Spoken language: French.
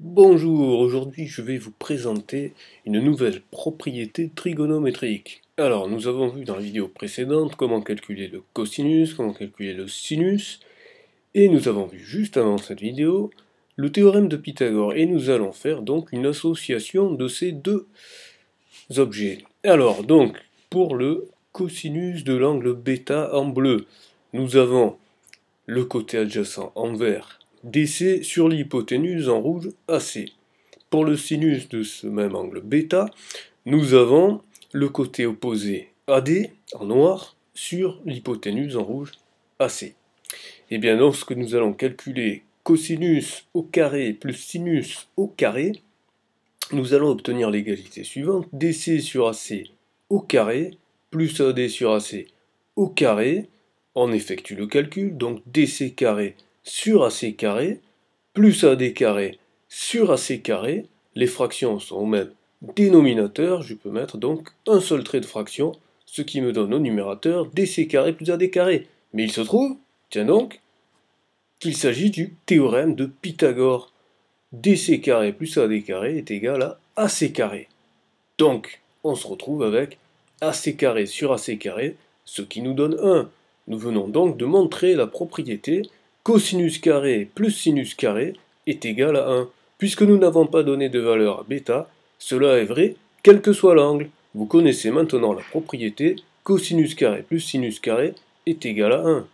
Bonjour, aujourd'hui je vais vous présenter une nouvelle propriété trigonométrique. Alors nous avons vu dans la vidéo précédente comment calculer le cosinus, comment calculer le sinus, et nous avons vu juste avant cette vidéo le théorème de Pythagore, et nous allons faire donc une association de ces deux objets. Alors donc, pour le cosinus de l'angle bêta en bleu, nous avons le côté adjacent en vert DC sur l'hypoténuse en rouge AC. Pour le sinus de ce même angle bêta, nous avons le côté opposé AD en noir sur l'hypoténuse en rouge AC. Et eh bien lorsque nous allons calculer cosinus au carré plus sinus au carré, nous allons obtenir l'égalité suivante, DC sur AC au carré plus AD sur AC au carré, on effectue le calcul, donc DC carré sur AC carré plus AD carré sur AC carré. Les fractions sont au même dénominateur. Je peux mettre donc un seul trait de fraction, ce qui me donne au numérateur DC carré plus AD carré. Mais il se trouve, tiens donc, qu'il s'agit du théorème de Pythagore. DC carré plus AD carré est égal à AC carré. Donc, on se retrouve avec AC carré sur AC carré, ce qui nous donne 1. Nous venons donc de montrer la propriété cosinus carré plus sinus carré est égal à 1. Puisque nous n'avons pas donné de valeur à bêta, cela est vrai quel que soit l'angle. Vous connaissez maintenant la propriété cosinus carré plus sinus carré est égal à 1.